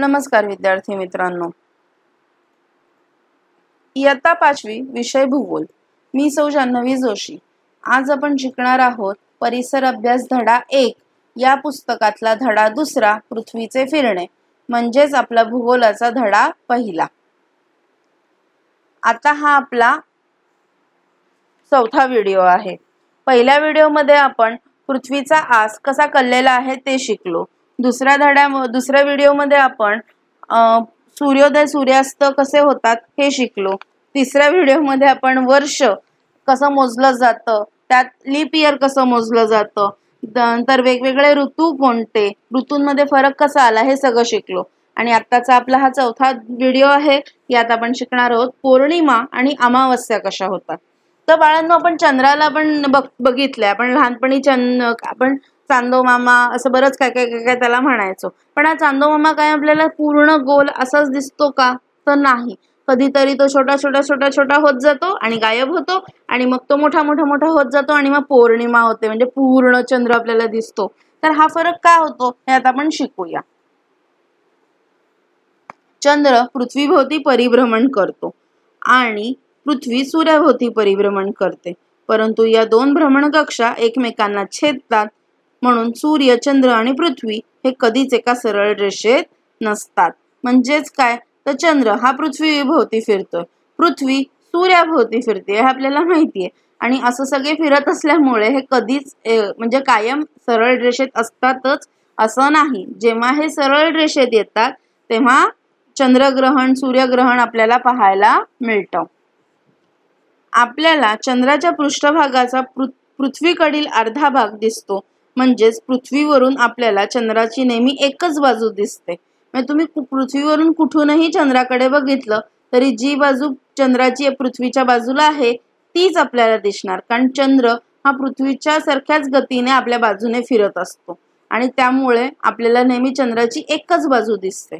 नमस्कार विद्यार्थी मित्रांनो इयत्ता पाचवी विषय भूगोल मी सौ जान्हवी जोशी आज आपण शिकणार आहोत परिसर अभ्यास धडा एक या पुस्तकातला धडा दुसरा पृथ्वीचे फिरणे म्हणजेच आपला भूगोलाचा धडा पहिला आता हा आपला चौथा व्हिडिओ आहे पहिल्या व्हिडिओमध्ये आपण पृथ्वीचा आस कसा कललेला आहे ते शिकलो दुसऱ्या धड्या दुसऱ्या व्हिडिओमध्ये आपण सूर्योदय सूर्यास्त कसे होतात हे शिकलो तिसऱ्या व्हिडिओमध्ये आपण वर्ष कसं मोजलं जातं त्यात लीप इयर कसं मोजलं जातं नंतर वेगवेगळे ऋतू कोणते ऋतूंमध्ये फरक कसा आला हे सगळं शिकलो आणि आत्ताचा आपला हा चौथा व्हिडिओ आहे यात आपण शिकणार आहोत पौर्णिमा आणि अमावस्या कशा होतात तर बाळांनो आपण चंद्राला बघ बघितलंय आपण लहानपणी चंद आपण चांदो मामा असं बरंच काय काय काय काय त्याला म्हणायचो पण हा चांदो मामा काय आपल्याला पूर्ण गोल असाच दिसतो का तर नाही कधीतरी तो छोटा छोटा छोटा छोटा होत जातो आणि गायब होतो आणि मग तो मोठा मोठा मोठा होत जातो आणि मग पौर्णिमा होते म्हणजे पूर्ण चंद्र आपल्याला दिसतो तर हा फरक का होतो हे आता आपण शिकूया चंद्र पृथ्वीभोवती परिभ्रमण करतो आणि पृथ्वी सूर्याभोवती परिभ्रमण करते परंतु या दोन भ्रमण कक्षा एकमेकांना छेदतात म्हणून सूर्य चंद्र आणि पृथ्वी हे कधीच एका सरळ रेषेत नसतात म्हणजेच काय तर चंद्र हा पृथ्वीभोवती फिरतोय पृथ्वी सूर्याभोवती फिरते हे आपल्याला माहितीये आणि असं सगळे फिरत असल्यामुळे हे कधीच म्हणजे कायम सरळ रेषेत असतातच असं नाही जेव्हा हे सरळ रेषेत येतात तेव्हा चंद्रग्रहण सूर्यग्रहण आपल्याला पाहायला मिळतं आपल्याला चंद्राच्या पृष्ठभागाचा पृथ्वीकडील अर्धा भाग दिसतो म्हणजेच पृथ्वीवरून आपल्याला चंद्राची नेहमी एकच बाजू दिसते म्हणजे तुम्ही पृथ्वीवरून कुठूनही चंद्राकडे बघितलं तरी जी बाजू चंद्राची पृथ्वीच्या बाजूला आहे तीच आपल्याला दिसणार कारण चंद्र हा पृथ्वीच्या सारख्याच गतीने आपल्या बाजूने फिरत असतो आणि त्यामुळे आपल्याला नेहमी चंद्राची एकच बाजू दिसते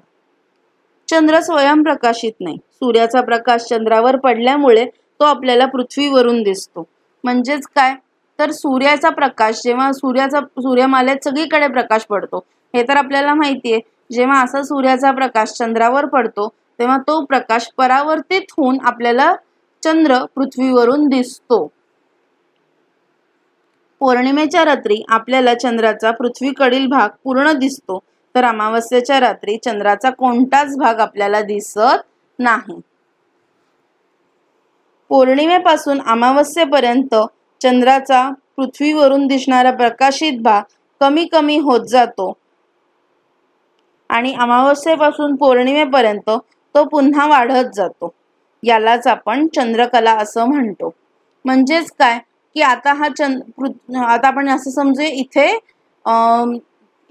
चंद्र स्वयं प्रकाशित नाही सूर्याचा प्रकाश चंद्रावर पडल्यामुळे तो आपल्याला पृथ्वीवरून दिसतो म्हणजेच काय तर सूर्याचा प्रकाश जेव्हा सूर्याचा सूर्यमालेत सगळीकडे प्रकाश पडतो हे तर आपल्याला माहितीये जेव्हा असा सूर्याचा प्रकाश चंद्रावर पडतो तेव्हा तो प्रकाश परावर्तित होऊन आपल्याला चंद्र पृथ्वीवरून दिसतो पौर्णिमेच्या रात्री आपल्याला चंद्राचा पृथ्वीकडील भाग पूर्ण दिसतो तर अमावस्येच्या रात्री चंद्राचा कोणताच भाग आपल्याला दिसत नाही पौर्णिमेपासून अमावस्येपर्यंत चंद्राचा पृथ्वीवरून दिसणारा प्रकाशित भाग कमी कमी होत जातो आणि अमावस्येपासून पौर्णिमेपर्यंत तो पुन्हा वाढत जातो यालाच आपण चंद्रकला असं म्हणतो म्हणजेच काय की आता हा चंद्र आता आपण असं समजू इथे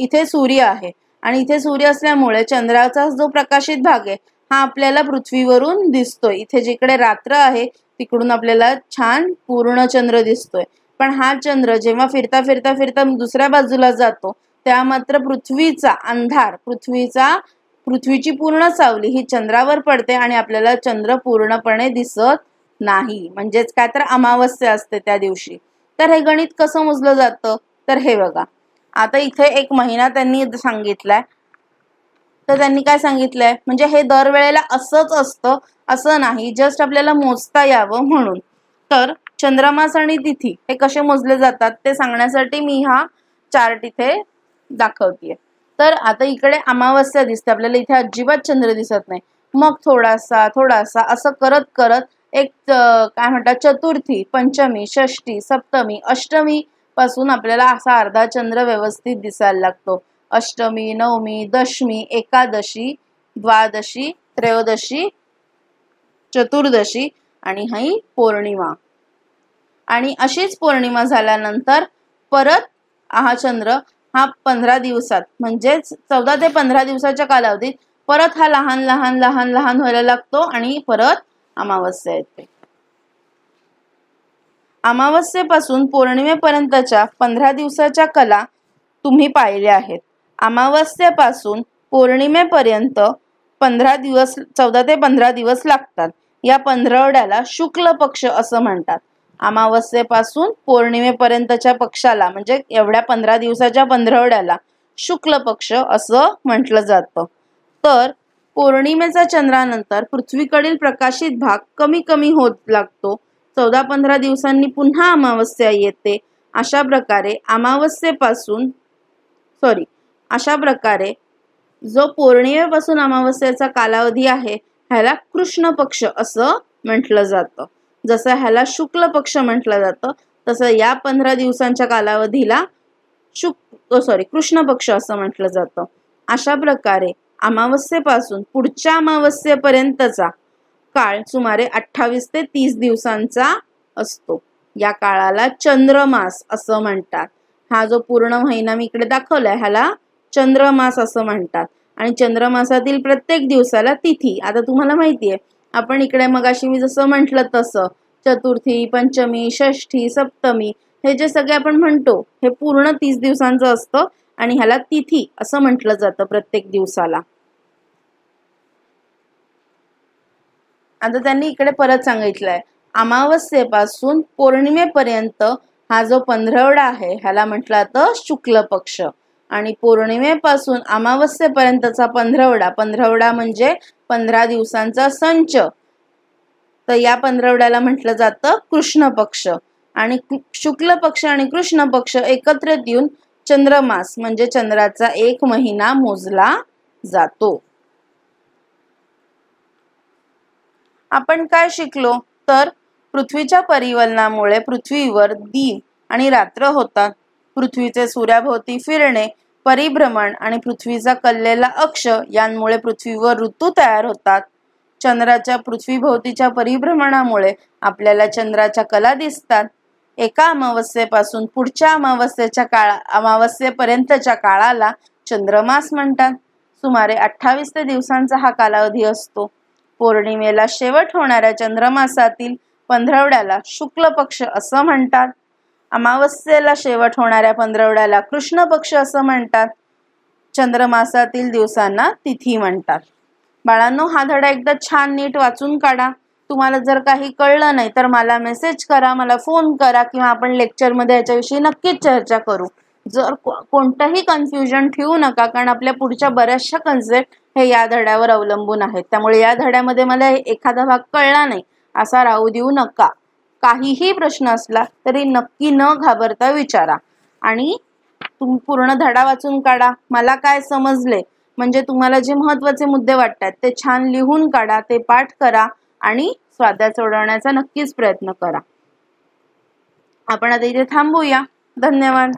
इथे सूर्य आहे आणि इथे सूर्य असल्यामुळे चंद्राचा जो प्रकाशित भाग आहे हा आपल्याला पृथ्वीवरून दिसतोय इथे जिकडे रात्र आहे तिकडून आपल्याला छान पूर्ण चंद्र दिसतोय पण हा चंद्र जेव्हा फिरता फिरता फिरता दुसऱ्या बाजूला जातो त्या मात्र पृथ्वीचा अंधार पृथ्वीचा पृथ्वीची पूर्ण सावली ही चंद्रावर पडते आणि आपल्याला चंद्र पूर्णपणे दिसत नाही म्हणजेच काय तर अमावस्या असते त्या दिवशी तर हे गणित कसं मोजलं जातं तर हे बघा आता इथे एक महिना त्यांनी सांगितलाय तर त्यांनी काय सांगितलंय म्हणजे हे दरवेळेला असंच असतं असं नाही जस्ट आपल्याला मोजता यावं म्हणून तर चंद्रमास आणि तिथी हे कसे मोजले जातात ते सांगण्यासाठी मी हा चार्ट इथे दाखवते तर आता इकडे अमावस्या दिसते आपल्याला इथे अजिबात चंद्र दिसत नाही मग थोडासा थोडासा असं करत करत एक काय म्हणतात चतुर्थी पंचमी षष्टी सप्तमी अष्टमी पासून आपल्याला असा अर्धा चंद्र व्यवस्थित दिसायला लागतो अष्टमी नवमी दशमी एकादशी द्वादशी त्रयोदशी चतुर्दशी आणि हाई पौर्णिमा आणि अशीच पौर्णिमा झाल्यानंतर परत हा चंद्र हा पंधरा दिवसात म्हणजेच चौदा ते पंधरा दिवसाच्या कालावधीत परत हा लहान लहान लहान लहान व्हायला लागतो आणि परत अमावस्या येते अमावस्येपासून पौर्णिमेपर्यंतच्या पंधरा दिवसाच्या कला तुम्ही पाहिल्या आहेत अमावस्येपासून पौर्णिमेपर्यंत पंधरा दिवस चौदा ते पंधरा दिवस लागतात या पंधरवड्याला शुक्ल पक्ष असं म्हणतात अमावस्येपासून पौर्णिमेपर्यंतच्या पक्षाला म्हणजे एवढ्या पंधरा दिवसाच्या पंधरवड्याला शुक्ल पक्ष असं म्हटलं जातं तर पौर्णिमेचा चंद्रानंतर पृथ्वीकडील प्रकाशित भाग कमी कमी होत लागतो चौदा पंधरा दिवसांनी पुन्हा अमावस्या येते अशा प्रकारे अमावस्येपासून सॉरी अशा प्रकारे जो पौर्णिमेपासून अमावस्याचा कालावधी आहे ह्याला कृष्ण पक्ष असं म्हटलं जातं जसं ह्याला शुक्ल पक्ष म्हटलं जातं तसं या पंधरा दिवसांच्या कालावधीला शुक् सॉरी कृष्ण पक्ष असं म्हटलं जातं अशा प्रकारे अमावस्येपासून पुढच्या अमावस्येपर्यंतचा काळ सुमारे अठ्ठावीस ते तीस दिवसांचा असतो या काळाला चंद्रमास असं म्हणतात हा जो पूर्ण महिना मी इकडे दाखवलाय ह्याला चंद्रमास असं म्हणतात आणि चंद्रमासातील प्रत्येक दिवसाला तिथी आता तुम्हाला माहितीये आपण इकडे मग अशी मी जसं म्हटलं तसं चतुर्थी पंचमी षष्ठी सप्तमी हे जे सगळे आपण म्हणतो हे पूर्ण तीस दिवसांचं असतं आणि ह्याला तिथी असं म्हटलं जातं प्रत्येक दिवसाला आता त्यांनी इकडे परत सांगितलंय अमावस्येपासून पौर्णिमेपर्यंत हा जो पंधरवडा आहे ह्याला म्हटलं जातं शुक्ल पक्ष आणि पौर्णिमेपासून अमावस्येपर्यंतचा पंधरवडा पंधरवडा म्हणजे पंधरा दिवसांचा संच तर या पंधरवड्याला म्हटलं जातं कृष्ण पक्ष आणि शुक्ल पक्ष आणि कृष्ण पक्ष एकत्रित येऊन चंद्रमास म्हणजे चंद्राचा एक महिना मोजला जातो आपण काय शिकलो तर पृथ्वीच्या परिवलनामुळे पृथ्वीवर दिन आणि रात्र होतात पृथ्वीचे सूर्याभोवती फिरणे परिभ्रमण आणि पृथ्वीचा कललेला अक्ष यांमुळे पृथ्वीवर ऋतू तयार होतात चंद्राच्या पृथ्वीभोवतीच्या परिभ्रमणामुळे आपल्याला चंद्राच्या कला दिसतात एका अमावस्येपासून पुढच्या अमावस्येच्या काळा अमावस्येपर्यंतच्या काळाला चंद्रमास म्हणतात सुमारे अठ्ठावीस ते दिवसांचा हा कालावधी असतो पौर्णिमेला शेवट होणाऱ्या चंद्रमासातील पंधरवड्याला शुक्ल पक्ष असं म्हणतात अमावस्येला शेवट होणाऱ्या पंधरवड्याला कृष्ण पक्ष असं म्हणतात चंद्रमासातील दिवसांना तिथी म्हणतात बाळांनो हा धडा एकदा छान नीट वाचून काढा तुम्हाला जर काही कळलं नाही तर मला मेसेज करा मला फोन करा किंवा आपण लेक्चरमध्ये याच्याविषयी नक्कीच चर्चा करू जर कोणतंही कन्फ्युजन ठेवू नका कारण आपल्या पुढच्या बऱ्याचशा कन्सेप्ट हे या धड्यावर अवलंबून आहेत त्यामुळे या धड्यामध्ये मला एखादा भाग कळला नाही असा राहू देऊ नका काहीही प्रश्न असला तरी नक्की न घाबरता विचारा आणि तुम पूर्ण धडा वाचून काढा मला काय समजले म्हणजे तुम्हाला जे महत्वाचे मुद्दे वाटतात ते छान लिहून काढा ते पाठ करा आणि स्वाध्या सोडवण्याचा नक्कीच प्रयत्न करा आपण आता इथे थांबूया धन्यवाद